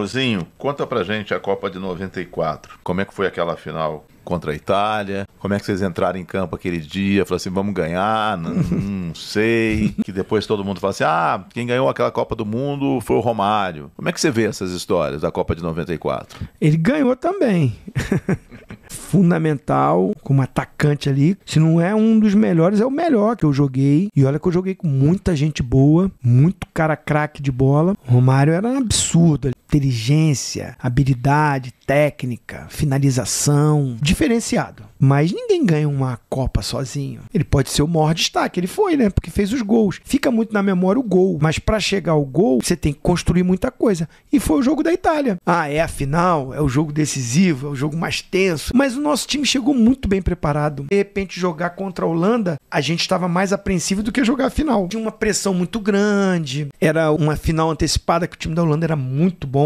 Muzinho, conta pra gente a Copa de 94. Como é que foi aquela final contra a Itália? Como é que vocês entraram em campo aquele dia? Falaram assim, vamos ganhar? Não, não sei. Que depois todo mundo fala assim, ah, quem ganhou aquela Copa do Mundo foi o Romário. Como é que você vê essas histórias da Copa de 94? Ele ganhou também. fundamental como atacante ali. Se não é um dos melhores, é o melhor que eu joguei. E olha que eu joguei com muita gente boa, muito cara craque de bola. O Romário era um absurdo inteligência, habilidade, técnica, finalização, diferenciado. Mas ninguém ganha uma Copa sozinho. Ele pode ser o maior destaque, ele foi, né? Porque fez os gols. Fica muito na memória o gol, mas para chegar ao gol, você tem que construir muita coisa. E foi o jogo da Itália. Ah, é a final, é o jogo decisivo, é o jogo mais tenso, mas o nosso time chegou muito bem preparado. De repente jogar contra a Holanda, a gente estava mais apreensivo do que jogar a final. Tinha uma pressão muito grande. Era uma final antecipada que o time da Holanda era muito bom